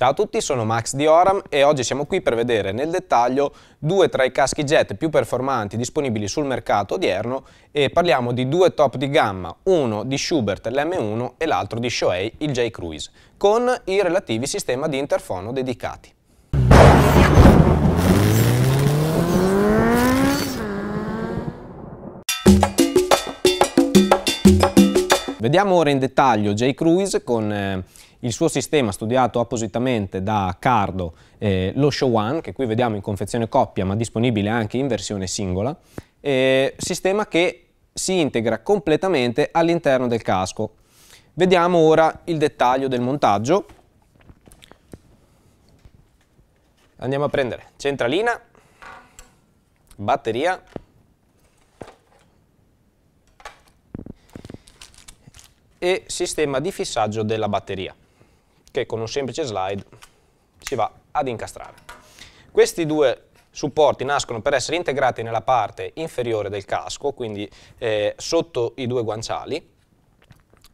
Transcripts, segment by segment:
Ciao a tutti, sono Max di Oram e oggi siamo qui per vedere nel dettaglio due tra i caschi jet più performanti disponibili sul mercato odierno e parliamo di due top di gamma, uno di Schubert l'M1 e l'altro di Shoei il J Cruise, con i relativi sistemi di interfono dedicati. Vediamo ora in dettaglio J Cruise con eh, il suo sistema studiato appositamente da Cardo, eh, lo Show One, che qui vediamo in confezione coppia ma disponibile anche in versione singola, eh, sistema che si integra completamente all'interno del casco. Vediamo ora il dettaglio del montaggio. Andiamo a prendere centralina, batteria, e sistema di fissaggio della batteria che con un semplice slide si va ad incastrare. Questi due supporti nascono per essere integrati nella parte inferiore del casco, quindi eh, sotto i due guanciali,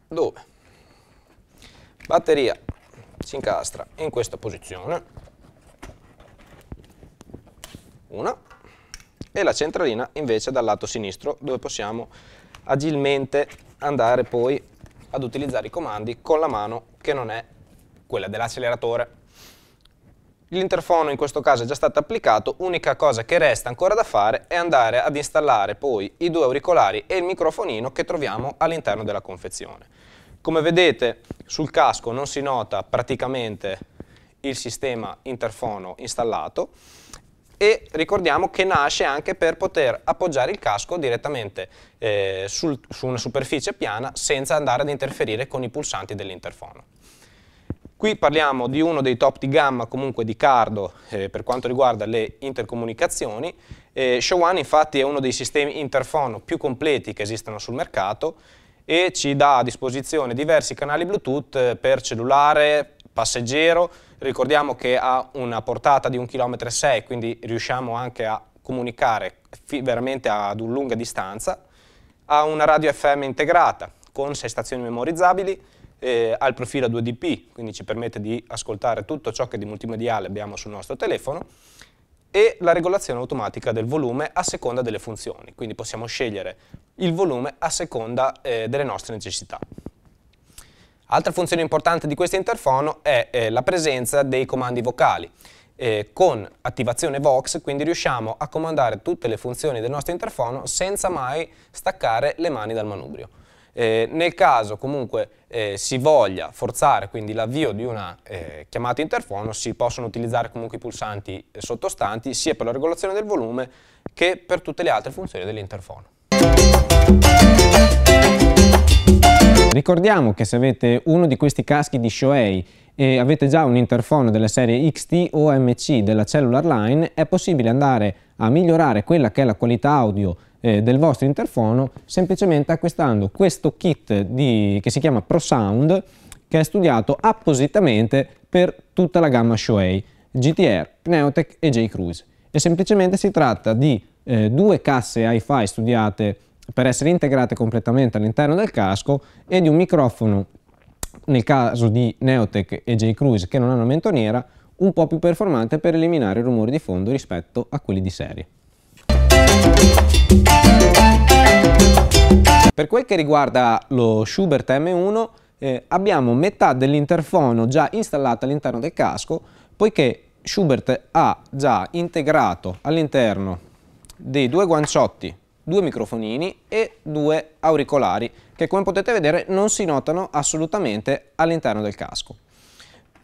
dove batteria si incastra in questa posizione, una, e la centralina invece dal lato sinistro, dove possiamo agilmente andare poi ad utilizzare i comandi con la mano che non è quella dell'acceleratore. L'interfono in questo caso è già stato applicato, unica cosa che resta ancora da fare è andare ad installare poi i due auricolari e il microfonino che troviamo all'interno della confezione. Come vedete sul casco non si nota praticamente il sistema interfono installato e ricordiamo che nasce anche per poter appoggiare il casco direttamente eh, sul, su una superficie piana senza andare ad interferire con i pulsanti dell'interfono. Qui parliamo di uno dei top di gamma comunque di Cardo eh, per quanto riguarda le intercomunicazioni. Eh, Showan infatti è uno dei sistemi interfono più completi che esistono sul mercato e ci dà a disposizione diversi canali Bluetooth eh, per cellulare, passeggero. Ricordiamo che ha una portata di 1,6 km, quindi riusciamo anche a comunicare veramente ad una lunga distanza. Ha una radio FM integrata con 6 stazioni memorizzabili, eh, ha il profilo a 2DP, quindi ci permette di ascoltare tutto ciò che di multimediale abbiamo sul nostro telefono, e la regolazione automatica del volume a seconda delle funzioni, quindi possiamo scegliere il volume a seconda eh, delle nostre necessità. Altra funzione importante di questo interfono è eh, la presenza dei comandi vocali. Eh, con attivazione Vox, quindi riusciamo a comandare tutte le funzioni del nostro interfono senza mai staccare le mani dal manubrio. Eh, nel caso comunque eh, si voglia forzare quindi l'avvio di una eh, chiamata interfono si possono utilizzare comunque i pulsanti sottostanti sia per la regolazione del volume che per tutte le altre funzioni dell'interfono. Ricordiamo che se avete uno di questi caschi di Shoei e avete già un interfono della serie XT o MC della Cellular Line, è possibile andare a migliorare quella che è la qualità audio eh, del vostro interfono semplicemente acquistando questo kit di, che si chiama ProSound che è studiato appositamente per tutta la gamma Shoei, GTR, Pneutec e J-Cruise e semplicemente si tratta di eh, due casse hi-fi studiate per essere integrate completamente all'interno del casco e di un microfono nel caso di Neotech e J-Cruise che non hanno mentoniera un po' più performante per eliminare i rumori di fondo rispetto a quelli di serie. Per quel che riguarda lo Schubert M1 eh, abbiamo metà dell'interfono già installata all'interno del casco poiché Schubert ha già integrato all'interno dei due guanciotti due microfonini e due auricolari che come potete vedere non si notano assolutamente all'interno del casco.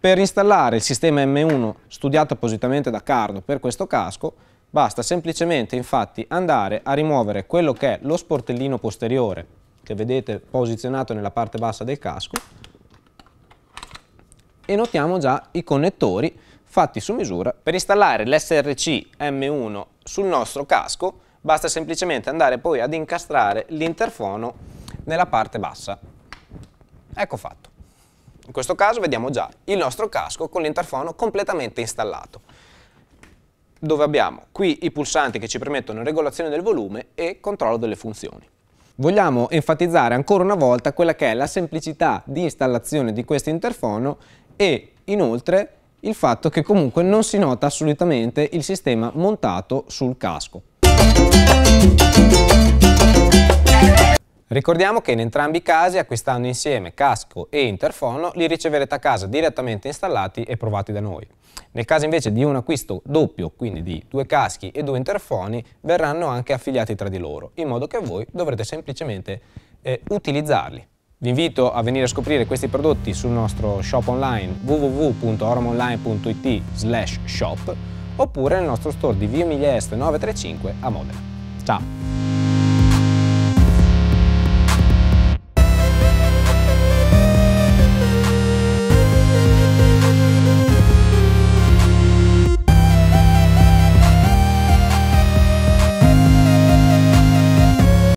Per installare il sistema M1 studiato appositamente da Cardo per questo casco Basta semplicemente infatti andare a rimuovere quello che è lo sportellino posteriore che vedete posizionato nella parte bassa del casco e notiamo già i connettori fatti su misura. Per installare l'SRC M1 sul nostro casco basta semplicemente andare poi ad incastrare l'interfono nella parte bassa. Ecco fatto. In questo caso vediamo già il nostro casco con l'interfono completamente installato dove abbiamo qui i pulsanti che ci permettono regolazione del volume e controllo delle funzioni. Vogliamo enfatizzare ancora una volta quella che è la semplicità di installazione di questo interfono e inoltre il fatto che comunque non si nota assolutamente il sistema montato sul casco. Ricordiamo che in entrambi i casi, acquistando insieme casco e interfono, li riceverete a casa direttamente installati e provati da noi. Nel caso invece di un acquisto doppio, quindi di due caschi e due interfoni, verranno anche affiliati tra di loro, in modo che voi dovrete semplicemente eh, utilizzarli. Vi invito a venire a scoprire questi prodotti sul nostro shop online www.oromonline.it slash shop oppure nel nostro store di Via Miglia 935 a Modena. Ciao!